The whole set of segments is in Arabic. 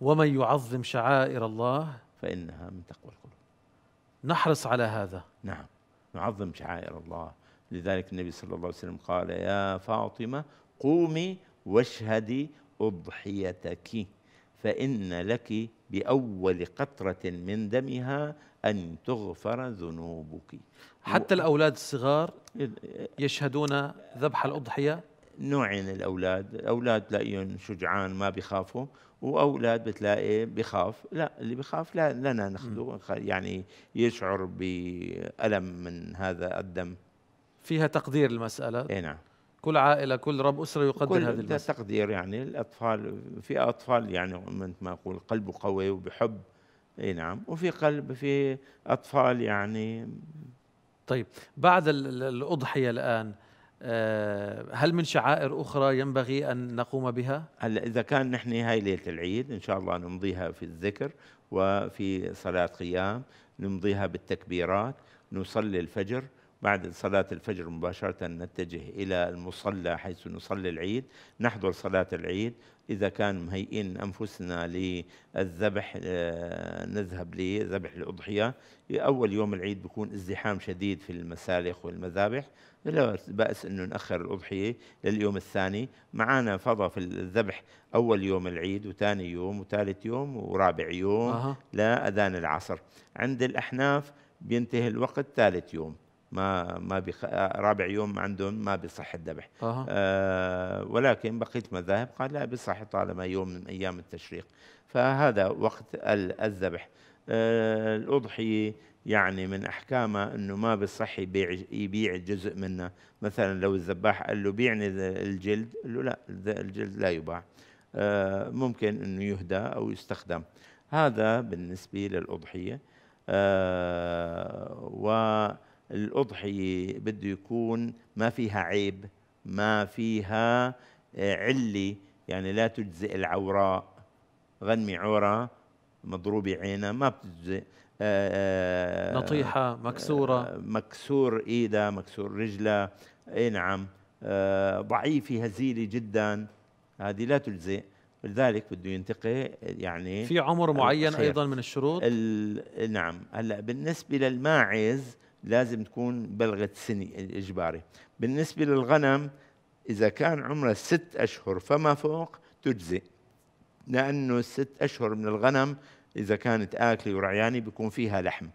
ومن يعظم شعائر الله فإنها من تقوى القلوب نحرص على هذا نعم نعظم شعائر الله لذلك النبي صلى الله عليه وسلم قال يا فاطمة قومي واشهدي أضحيتك فإن لك بأول قطرة من دمها أن تغفر ذنوبك حتى الأولاد الصغار يشهدون ذبح الأضحية نوعين الأولاد أولاد تلاقيهم شجعان ما بيخافوا وأولاد بتلاقي بخاف لا اللي بخاف لا لنا ناخذه يعني يشعر بألم من هذا الدم فيها تقدير المسألة اي نعم كل عائلة كل رب أسرة يقدر كل هذه المسألة تقدير يعني الأطفال في أطفال يعني مثل ما أقول قلبه قوي وبحب اي نعم وفي قلب في أطفال يعني طيب بعد الأضحية الآن آه، هل من شعائر أخرى ينبغي أن نقوم بها؟ هلا إذا كان نحن هاي ليلة العيد إن شاء الله نمضيها في الذكر وفي صلاة قيام نمضيها بالتكبيرات نصلي الفجر بعد صلاة الفجر مباشرة نتجه إلى المصلى حيث نصلي العيد نحضر صلاة العيد إذا كان مهيئين أنفسنا للذبح آه، نذهب لذبح الأضحية أول يوم العيد بيكون ازدحام شديد في المسالخ والمذابح لا بأس أنه نأخر الأضحية لليوم الثاني معانا فضى في الذبح أول يوم العيد وثاني يوم وثالث يوم ورابع يوم أه. لأذان العصر عند الأحناف بينتهي الوقت ثالث يوم ما ما بيخ... رابع يوم عندهم ما بيصح الذبح آه. آه ولكن بقيه المذاهب قال لا بيصح طالما يوم من ايام التشريق فهذا وقت الذبح آه الاضحيه يعني من احكامها انه ما بيصح يبيع يبيع جزء منها مثلا لو الذباح قال له بيعني الجلد قال له لا الجلد لا يباع آه ممكن انه يهدى او يستخدم هذا بالنسبه للاضحيه آه و الأضحية بده يكون ما فيها عيب ما فيها آه، علة يعني لا تجزئ العوراء غنمي عورة مضروبة عينها ما بتجزئ نطيحة آه، آه، مكسورة مكسور إيدها مكسور رجلها اي نعم ضعيفة هزيلة جدا هذه لا تجزئ لذلك بده ينتقي يعني في عمر معين الخير. ايضا من الشروط نعم هلا بالنسبه للماعز لازم تكون بلغت سنة الإجباري بالنسبة للغنم إذا كان عمره ست أشهر فما فوق تجزئ لأنه الست أشهر من الغنم إذا كانت آكلة ورعيانة بيكون فيها لحم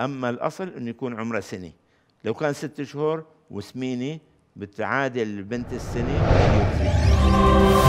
أما الأصل أنه يكون عمره سنة لو كان ست اشهر وسمينة بتعادل بنت السنة يجزئ